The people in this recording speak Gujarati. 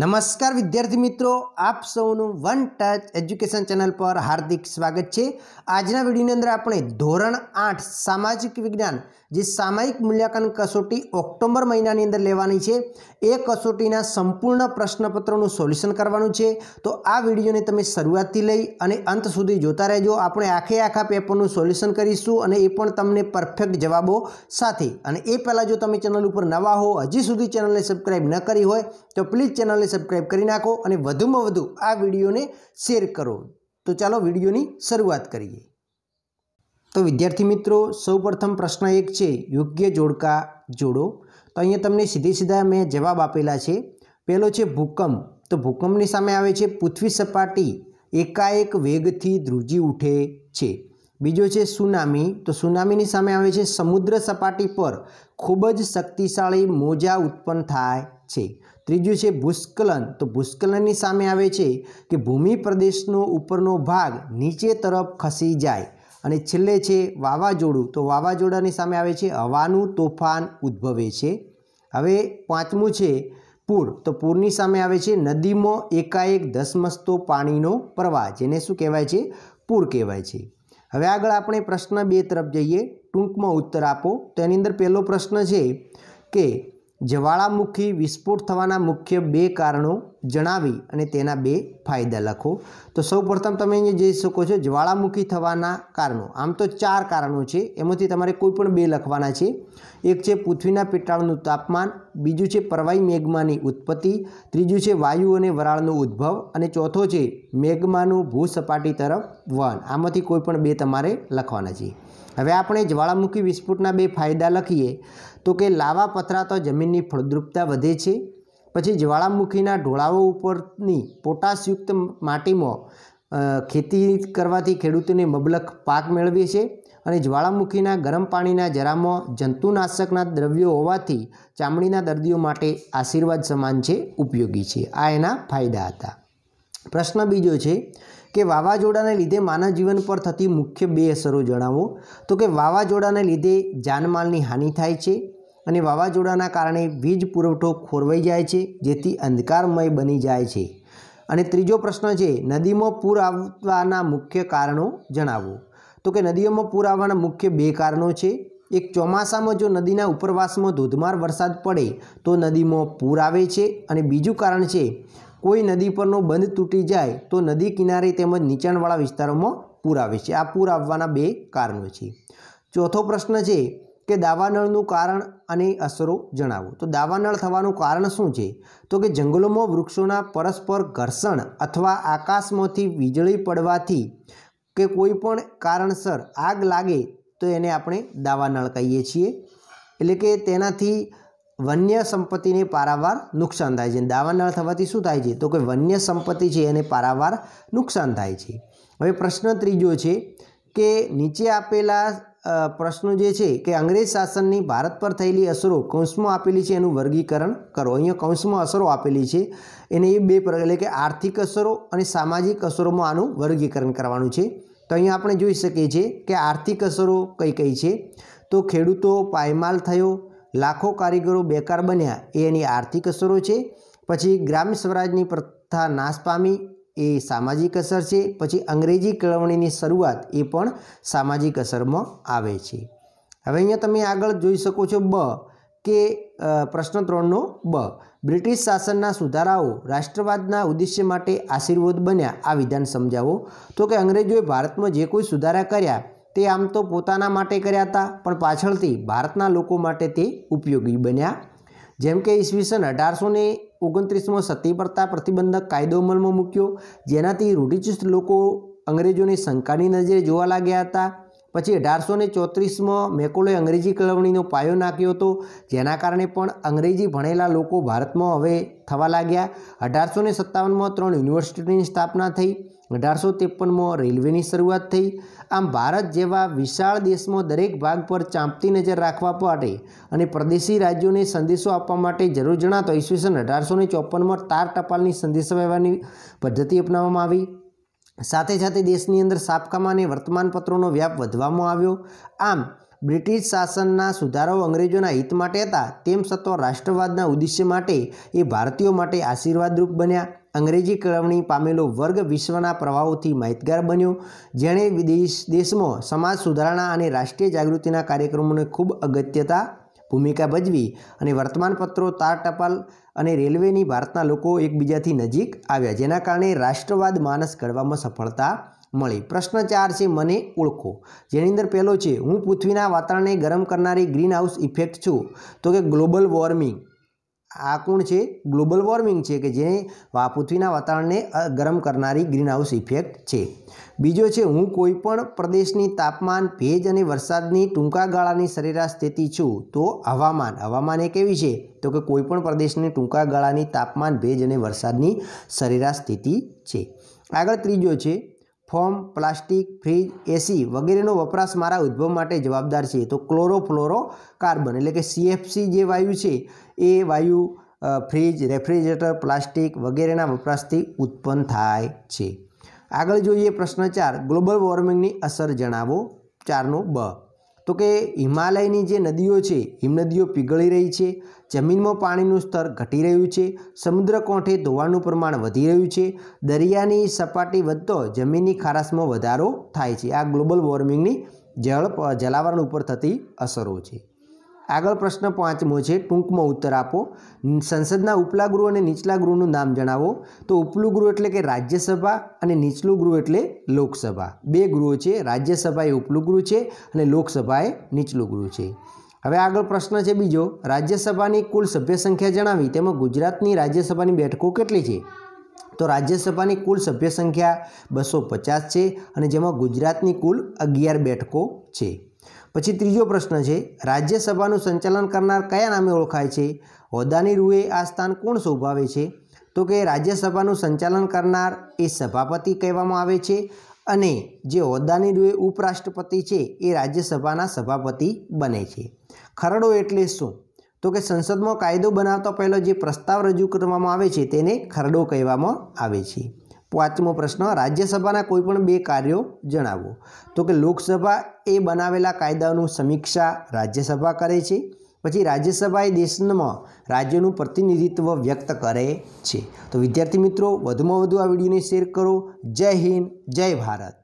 નમસ્કાર વિદ્યાર્થી મિત્રો આપ સૌનું વન ટચ એજ્યુકેશન ચેનલ પર હાર્દિક સ્વાગત છે આજના વિડીયોની અંદર આપણે ધોરણ આઠ સામાજિક વિજ્ઞાન જે સામાયિક મૂલ્યાંકન કસોટી ઓક્ટોબર મહિનાની અંદર લેવાની છે એ કસોટીના સંપૂર્ણ પ્રશ્નપત્રોનું સોલ્યુશન કરવાનું છે તો આ વિડીયોને તમે શરૂઆતથી લઈ અને અંત સુધી જોતા રહેજો આપણે આખે આખા પેપરનું સોલ્યુશન કરીશું અને એ પણ તમને પરફેક્ટ જવાબો સાથે અને એ પહેલાં જો તમે ચેનલ ઉપર નવા હો હજી સુધી ચેનલને સબસ્ક્રાઈબ ન કરી હોય તો પ્લીઝ ચેનલ ચેનલને સબસ્ક્રાઈબ કરી નાખો અને વધુમાં વધુ આ વિડીયોને શેર કરો તો ચાલો વિડીયોની શરૂઆત કરીએ તો વિદ્યાર્થી મિત્રો સૌપ્રથમ પ્રશ્ન એક છે યોગ્ય જોડકા જોડો તો અહીંયા તમને સીધી સીધા મેં જવાબ આપેલા છે પહેલો છે ભૂકંપ તો ભૂકંપની સામે આવે છે પૃથ્વી સપાટી એકાએક વેગથી ધ્રુજી ઉઠે છે બીજો છે સુનામી તો સુનામીની સામે આવે છે સમુદ્ર સપાટી પર ખૂબ જ શક્તિશાળી મોજા ઉત્પન્ન થાય છે ત્રીજું છે ભૂસ્ખલન તો ભૂસ્ખલનની સામે આવે છે કે ભૂમિ પ્રદેશનો ઉપરનો ભાગ નીચે તરફ ખસી જાય અને છેલ્લે છે વાવાઝોડું તો વાવાઝોડાની સામે આવે છે હવાનું તોફાન ઉદ્ભવે છે હવે પાંચમું છે પૂર તો પૂરની સામે આવે છે નદીમાં એકાએક ધસમસતો પાણીનો પ્રવાહ જેને શું કહેવાય છે પૂર કહેવાય છે હવે આગળ આપણે પ્રશ્ન બે તરફ જઈએ ટૂંકમાં ઉત્તર આપો તો એની અંદર પહેલો પ્રશ્ન છે કે જ્વાળામુખી વિસ્ફોટ થવાના મુખ્ય બે કારણો જણાવી અને તેના બે ફાયદા લખો તો સૌપ્રથમ તમે અહીંયા જોઈ શકો છો જ્વાળામુખી થવાના કારણો આમ તો ચાર કારણો છે એમાંથી તમારે કોઈ પણ બે લખવાના છે એક છે પૃથ્વીના પેટાળનું તાપમાન બીજું છે પરવાઈ મેઘમાની ઉત્પત્તિ ત્રીજું છે વાયુ અને વરાળનો ઉદ્ભવ અને ચોથો છે મેઘમાનું ભૂસપાટી તરફ વન આમાંથી કોઈ પણ બે તમારે લખવાના છે હવે આપણે જ્વાળામુખી વિસ્ફોટના બે ફાયદા લખીએ તો કે લાવા પથરાતો જમીનની ફળદ્રુપતા વધે છે પછી જ્વાળામુખીના ઢોળાવો ઉપરની પોટાશયુક્ત માટીમાં ખેતી કરવાથી ખેડૂતોને મબલક પાક મેળવે છે અને જ્વાળામુખીના ગરમ પાણીના જરામાં જંતુનાશકના દ્રવ્યો હોવાથી ચામડીના દર્દીઓ માટે આશીર્વાદ સમાન છે ઉપયોગી છે આ એના ફાયદા હતા પ્રશ્ન બીજો છે કે વાવાઝોડાને લીધે માનવ જીવન પર થતી મુખ્ય બે અસરો જણાવો તો કે વાવાઝોડાને લીધે જાનમાલની હાનિ થાય છે અને વાવાઝોડાના કારણે વીજ પુરવઠો ખોરવાઈ જાય છે જેથી અંધકારમય બની જાય છે અને ત્રીજો પ્રશ્ન છે નદીમાં પૂર આવવાના મુખ્ય કારણો જણાવો તો કે નદીઓમાં પૂર આવવાના મુખ્ય બે કારણો છે એક ચોમાસામાં જો નદીના ઉપરવાસમાં ધોધમાર વરસાદ પડે તો નદીમાં પૂર આવે છે અને બીજું કારણ છે કોઈ નદી પરનો બંધ તૂટી જાય તો નદી કિનારે તેમજ નીચાણવાળા વિસ્તારોમાં પૂર આવે છે આ પૂર આવવાના બે કારણો છે ચોથો પ્રશ્ન છે કે દાવાનળનું કારણ અને અસરો જણાવો તો દાવાનળ થવાનું કારણ શું છે તો કે જંગલોમાં વૃક્ષોના પરસ્પર ઘર્ષણ અથવા આકાશમાંથી વીજળી પડવાથી કે કોઈ પણ કારણસર આગ લાગે તો એને આપણે દાવાનળ કહીએ છીએ એટલે કે તેનાથી વન્ય સંપત્તિને પારાવાર નુકસાન થાય છે દાવાનળ થવાથી શું થાય છે તો કે વન્ય સંપત્તિ છે એને પારાવાર નુકસાન થાય છે હવે પ્રશ્ન ત્રીજો છે કે નીચે આપેલા પ્રશ્નો જે છે કે અંગ્રેજ શાસનની ભારત પર થયેલી અસરો કૌંસમાં આપેલી છે એનું વર્ગીકરણ કરો અહીંયા કૌંસમાં અસરો આપેલી છે એને એ બે એટલે કે આર્થિક અસરો અને સામાજિક અસરોમાં આનું વર્ગીકરણ કરવાનું છે તો અહીંયા આપણે જોઈ શકીએ છીએ કે આર્થિક અસરો કઈ કઈ છે તો ખેડૂતો પાયમાલ થયો લાખો કારીગરો બેકાર બન્યા એ એની આર્થિક અસરો છે પછી ગ્રામ્ય સ્વરાજની પ્રથા નાશ પામી એ સામાજિક અસર છે પછી અંગ્રેજી કેળવણીની શરૂઆત એ પણ સામાજિક અસરમાં આવે છે હવે અહીંયા તમે આગળ જોઈ શકો છો બ કે પ્રશ્ન ત્રણનો બ બ્રિટિશ શાસનના સુધારાઓ રાષ્ટ્રવાદના ઉદ્દેશ્ય માટે આશીર્વાદ બન્યા આ વિધાન સમજાવો તો કે અંગ્રેજોએ ભારતમાં જે કોઈ સુધારા કર્યા તે આમ તો પોતાના માટે કર્યા હતા પણ પાછળથી ભારતના લોકો માટે તે ઉપયોગી બન્યા જેમ કે ઈસવીસન અઢારસો ને ઓગણત્રીસમો સતી પડતા પ્રતિબંધક કાયદો અમલમાં મૂક્યો જેનાથી રૂઢિચુસ્ત લોકો અંગ્રેજોની શંકાની નજરે જોવા લાગ્યા હતા પછી અઢારસો ને ચોત્રીસમાં મેકોલોએ અંગ્રેજી કેળવણીનો પાયો નાખ્યો હતો જેના કારણે પણ અંગ્રેજી ભણેલા લોકો ભારતમાં હવે થવા લાગ્યા અઢારસો ને સત્તાવનમાં ત્રણ યુનિવર્સિટીની સ્થાપના થઈ અઢારસો ત્રેપનમાં રેલવેની શરૂઆત થઈ આમ ભારત જેવા વિશાળ દેશમાં દરેક ભાગ પર ચાંપતી નજર રાખવા માટે અને પ્રદેશી રાજ્યોને સંદેશો આપવા માટે જરૂર જણાતો ઈસવીસન અઢારસો ને ચોપનમાં તાર ટપાલની સંદેશા વ્યવહારની પદ્ધતિ અપનાવવામાં આવી સાથે સાથે દેશની અંદર સાપકામા વર્તમાનપત્રોનો વ્યાપ વધવામાં આવ્યો આમ બ્રિટિશ શાસનના સુધારો અંગ્રેજોના હિત માટે હતા તેમ છતાં રાષ્ટ્રવાદના ઉદ્દેશ્ય માટે એ ભારતીયો માટે આશીર્વાદરૂપ બન્યા અંગ્રેજી કેળવણી પામેલો વર્ગ વિશ્વના પ્રવાહોથી માહિતગાર બન્યો જેણે વિદેશ દેશમાં સમાજ સુધારણા અને રાષ્ટ્રીય જાગૃતિના કાર્યક્રમોને ખૂબ અગત્યતા ભૂમિકા ભજવી અને વર્તમાનપત્રો તાર ટપાલ અને રેલવેની ભારતના લોકો એકબીજાથી નજીક આવ્યા જેના કારણે રાષ્ટ્રવાદ માનસ ઘડવામાં સફળતા મળી પ્રશ્ન ચાર છે મને ઓળખો જેની અંદર પહેલો છે હું પૃથ્વીના વાતાવરણને ગરમ કરનારી ગ્રીન હાઉસ ઇફેક્ટ છું તો કે ગ્લોબલ વોર્મિંગ આ કોણ છે ગ્લોબલ વોર્મિંગ છે કે જે પૃથ્વીના વાતાવરણને ગરમ કરનારી ગ્રીનહાઉસ ઇફેક્ટ છે બીજો છે હું કોઈ પણ પ્રદેશની તાપમાન ભેજ અને વરસાદની ટૂંકા ગાળાની સરેરાશ સ્થિતિ છું તો હવામાન હવામાન એ કેવી છે તો કે કોઈપણ પ્રદેશની ટૂંકા ગાળાની તાપમાન ભેજ અને વરસાદની સરેરાશ સ્થિતિ છે આગળ ત્રીજો છે ફોર્મ પ્લાસ્ટિક ફ્રીજ એસી વગેરેનો વપરાશ મારા ઉદ્ભવ માટે જવાબદાર છે તો ક્લોરોફ્લોરો કાર્બન એટલે કે સીએફસી જે વાયુ છે એ વાયુ ફ્રીજ રેફ્રિજરેટર પ્લાસ્ટિક વગેરેના વપરાશથી ઉત્પન્ન થાય છે આગળ જોઈએ પ્રશ્ન ચાર ગ્લોબલ વોર્મિંગની અસર જણાવો ચારનો બ તો કે હિમાલયની જે નદીઓ છે હિમનદીઓ પીગળી રહી છે જમીનમાં પાણીનું સ્તર ઘટી રહ્યું છે સમુદ્ર કોઠે ધોવાનું પ્રમાણ વધી રહ્યું છે દરિયાની સપાટી વધતો જમીનની ખારાશમાં વધારો થાય છે આ ગ્લોબલ વોર્મિંગની જળ જલાવરણ ઉપર થતી અસરો છે આગળ પ્રશ્ન પાંચમો છે ટૂંકમાં ઉત્તર આપો સંસદના ઉપલા ગૃહ અને નીચલા ગૃહનું નામ જણાવો તો ઉપલું ગૃહ એટલે કે રાજ્યસભા અને નીચલું ગૃહ એટલે લોકસભા બે ગૃહો છે રાજ્યસભા એ ઉપલું ગૃહ છે અને લોકસભા એ નીચલું ગૃહ છે હવે આગળ પ્રશ્ન છે બીજો રાજ્યસભાની કુલ સભ્ય સંખ્યા જણાવી તેમાં ગુજરાતની રાજ્યસભાની બેઠકો કેટલી છે તો રાજ્યસભાની કુલ સભ્ય સંખ્યા બસો પચાસ છે અને જેમાં ગુજરાતની કુલ અગિયાર બેઠકો છે પછી ત્રીજો પ્રશ્ન છે રાજ્યસભાનું સંચાલન કરનાર કયા નામે ઓળખાય છે હોદ્દાની રૂએ આ સ્થાન કોણ સોભાવે છે તો કે રાજ્યસભાનું સંચાલન કરનાર એ સભાપતિ કહેવામાં આવે છે અને જે હોદ્દાની રૂએ ઉપરાષ્ટ્રપતિ છે એ રાજ્યસભાના સભાપતિ બને છે ખરડો એટલે શું તો કે સંસદમાં કાયદો બનાવતા પહેલો જે પ્રસ્તાવ રજૂ કરવામાં આવે છે તેને ખરડો કહેવામાં આવે છે પાંચમો પ્રશ્ન રાજ્યસભાના કોઈ પણ બે કાર્યો જણાવો તો કે લોકસભા એ બનાવેલા કાયદાનું સમીક્ષા રાજ્યસભા કરે છે પછી રાજ્યસભા એ દેશમાં રાજ્યનું પ્રતિનિધિત્વ વ્યક્ત કરે છે તો વિદ્યાર્થી મિત્રો વધુમાં વધુ આ વિડીયોને શેર કરો જય હિન્દ જય ભારત